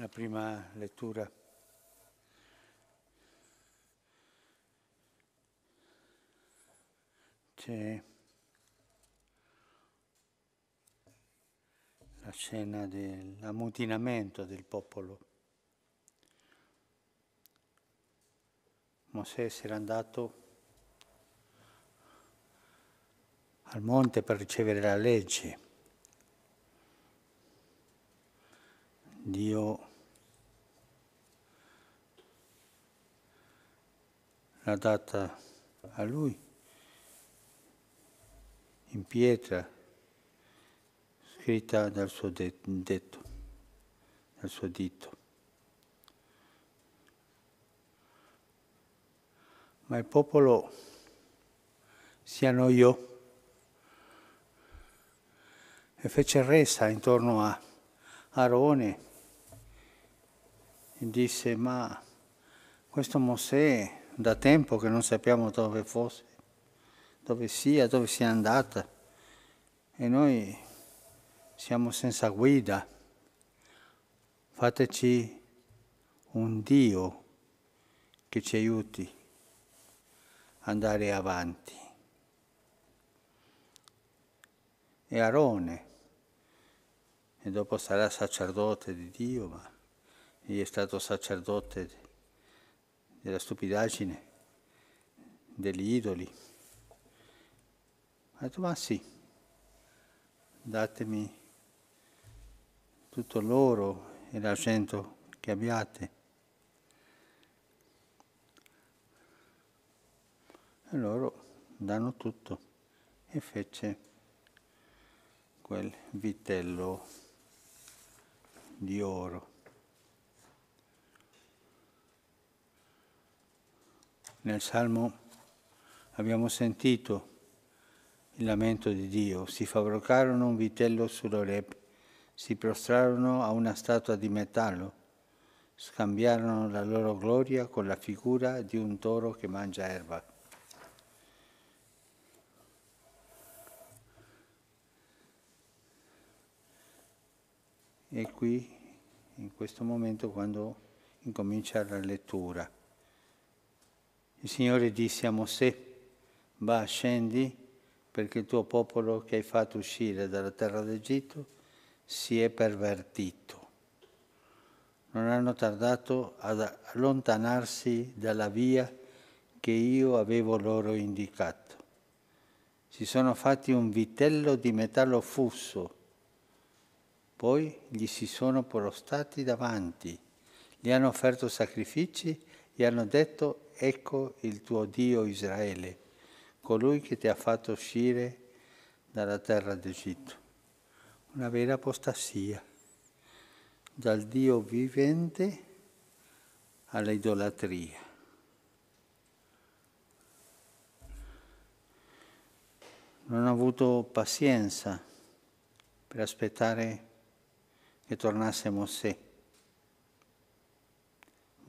la prima lettura. C'è la scena dell'ammutinamento del popolo. Mosè si era andato al monte per ricevere la legge. Dio adatta a lui, in pietra, scritta dal suo detto, dal suo dito. Ma il popolo si annoiò e fece resa intorno a Aarone e disse ma questo Mosè da tempo che non sappiamo dove fosse, dove sia, dove sia andata. E noi siamo senza guida. Fateci un Dio che ci aiuti ad andare avanti. E Arone, e dopo sarà sacerdote di Dio, ma egli è stato sacerdote di Dio della stupidaggine, degli idoli. Ha detto, ma sì, datemi tutto l'oro e l'argento che abbiate. E loro danno tutto e fece quel vitello di oro. Nel Salmo abbiamo sentito il lamento di Dio. Si fabbricarono un vitello sull'Oreb, si prostrarono a una statua di metallo, scambiarono la loro gloria con la figura di un toro che mangia erba. E qui, in questo momento, quando incomincia la lettura. Il Signore disse a Mosè, va, scendi, perché il tuo popolo che hai fatto uscire dalla terra d'Egitto si è pervertito. Non hanno tardato ad allontanarsi dalla via che io avevo loro indicato. Si sono fatti un vitello di metallo fusso, poi gli si sono prostati davanti, gli hanno offerto sacrifici, gli hanno detto ecco il tuo Dio Israele, colui che ti ha fatto uscire dalla terra d'Egitto. Una vera apostasia dal Dio vivente all'idolatria. Non ho avuto pazienza per aspettare che tornasse Mosè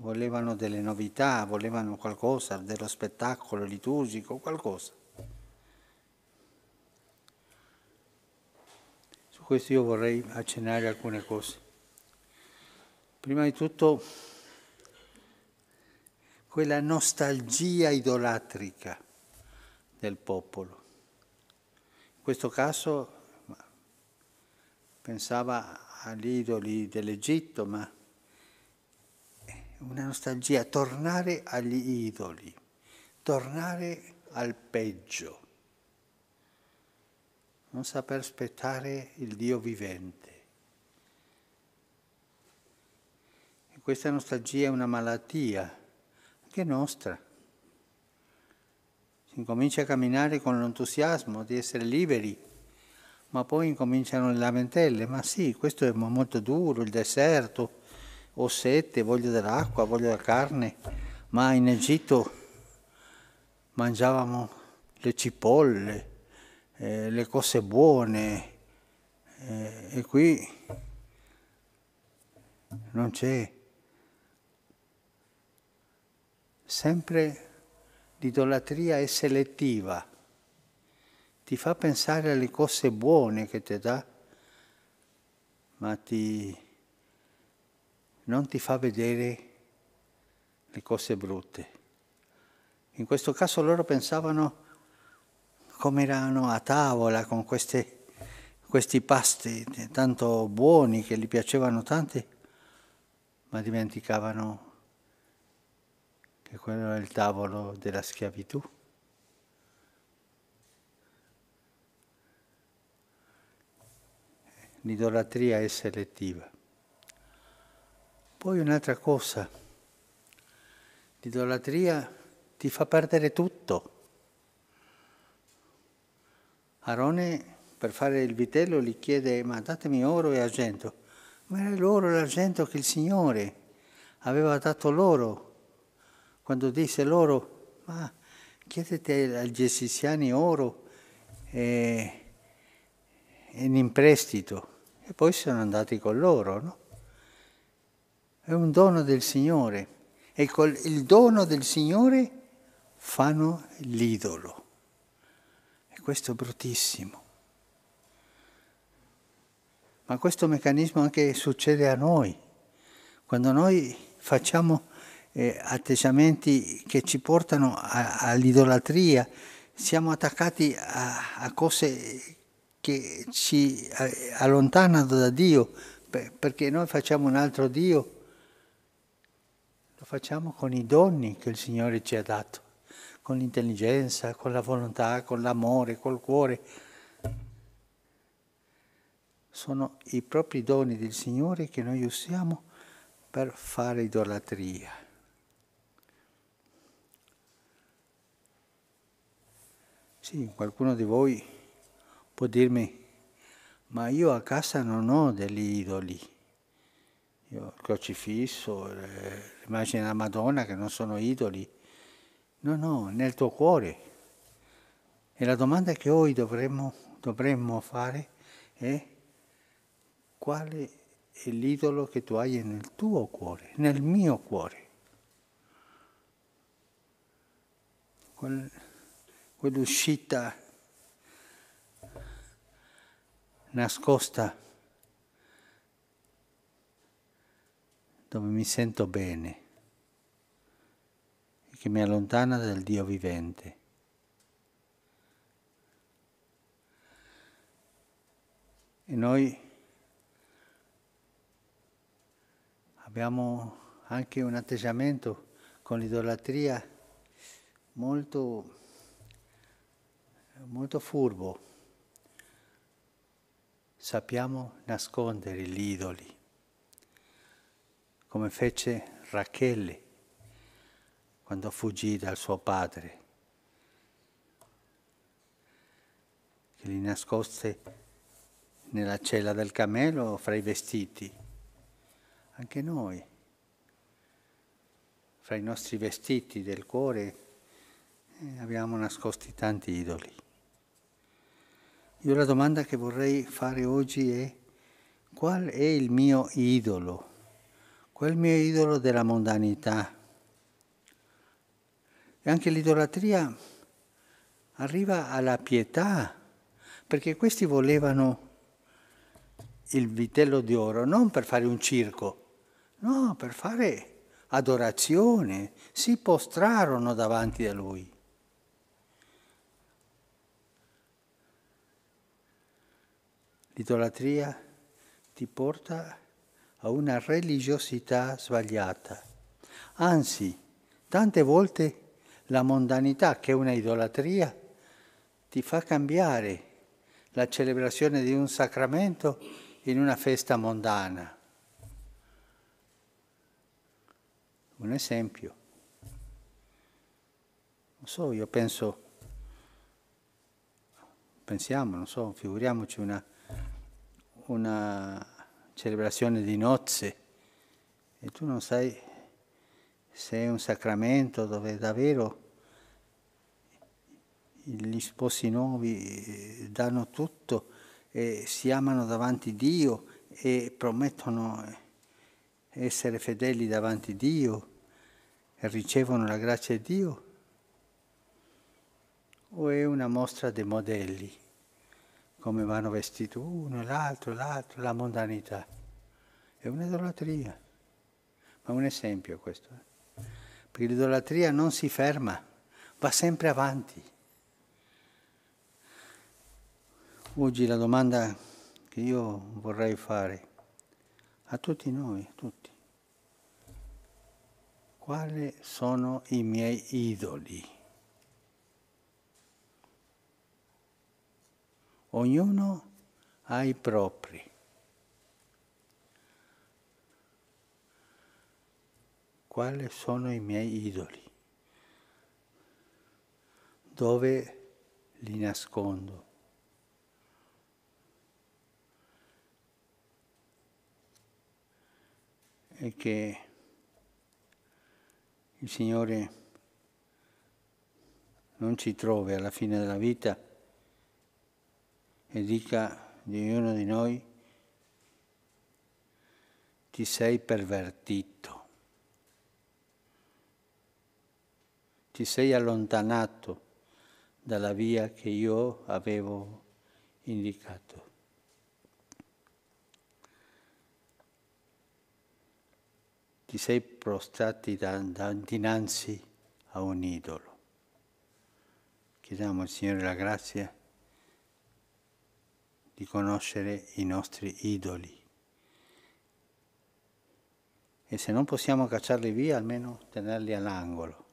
volevano delle novità, volevano qualcosa, dello spettacolo liturgico, qualcosa. Su questo io vorrei accennare alcune cose. Prima di tutto quella nostalgia idolatrica del popolo. In questo caso pensava agli idoli dell'Egitto, ma una nostalgia, tornare agli idoli, tornare al peggio, non saper aspettare il Dio vivente. E questa nostalgia è una malattia, anche nostra. Si incomincia a camminare con l'entusiasmo di essere liberi, ma poi incominciano le lamentelle, ma sì, questo è molto duro, il deserto, ho sete, voglio dell'acqua, voglio della carne, ma in Egitto mangiavamo le cipolle, eh, le cose buone eh, e qui non c'è. Sempre l'idolatria è selettiva, ti fa pensare alle cose buone che ti dà, ma ti non ti fa vedere le cose brutte. In questo caso loro pensavano come erano a tavola con queste, questi pasti tanto buoni che gli piacevano tanti, ma dimenticavano che quello era il tavolo della schiavitù. L'idolatria è selettiva. Poi un'altra cosa, l'idolatria ti fa perdere tutto. Arone per fare il vitello gli chiede ma datemi oro e argento, ma era l'oro e l'argento che il Signore aveva dato loro, quando disse loro ma chiedete agli gesiziani oro e, e in prestito. E poi sono andati con loro, no? è un dono del Signore e col il dono del Signore fanno l'idolo. E questo è bruttissimo. Ma questo meccanismo anche succede a noi, quando noi facciamo eh, atteggiamenti che ci portano all'idolatria, siamo attaccati a, a, cose che ci eh, allontanano da Dio, perché noi facciamo un altro Dio facciamo con i doni che il Signore ci ha dato, con l'intelligenza, con la volontà, con l'amore, col cuore. Sono i propri doni del Signore che noi usiamo per fare idolatria. Sì, qualcuno di voi può dirmi, ma io a casa non ho degli idoli il crocifisso, l'immagine della Madonna che non sono idoli. No, no, nel tuo cuore. E la domanda che oggi dovremmo, dovremmo fare è quale è l'idolo che tu hai nel tuo cuore, nel mio cuore. Quel, quell'uscita nascosta dove mi sento bene e che mi allontana dal Dio vivente. E noi abbiamo anche un atteggiamento con l'idolatria molto, molto furbo. Sappiamo nascondere gli idoli come fece Rachele quando fuggì dal suo padre, che li nascoste nella cella del camelo fra i vestiti. Anche noi, fra i nostri vestiti del cuore, eh, abbiamo nascosti tanti idoli. Io la domanda che vorrei fare oggi è qual è il mio idolo? quel mio idolo della mondanità. E anche l'idolatria arriva alla pietà, perché questi volevano il vitello d'oro non per fare un circo, no, per fare adorazione, si postrarono davanti a lui. L'idolatria ti porta a a una religiosità sbagliata. Anzi, tante volte la mondanità, che è una idolatria, ti fa cambiare la celebrazione di un sacramento in una festa mondana. Un esempio. Non so, io penso, pensiamo, non so, figuriamoci una, una celebrazione di nozze e tu non sai se è un sacramento dove davvero gli sposi nuovi eh, danno tutto e si amano davanti a Dio e promettono eh, essere fedeli davanti a Dio e ricevono la grazia di Dio o è una mostra dei modelli? come vanno vestiti uno, l'altro, l'altro, la mondanità. È un'idolatria. Ma un esempio questo. Eh. Perché l'idolatria non si ferma, va sempre avanti. Oggi la domanda che io vorrei fare a tutti noi, a tutti, quali sono i miei idoli? ognuno ha i propri. Quali sono i miei idoli? Dove li nascondo? E che il Signore non ci trovi alla fine della vita e dica di ognuno di noi, ti sei pervertito, ti sei allontanato dalla via che io avevo indicato. Ti sei prostati da, da, dinanzi a un idolo. Chiediamo al Signore la grazia di conoscere i nostri idoli. E se non possiamo cacciarli via, almeno tenerli all'angolo.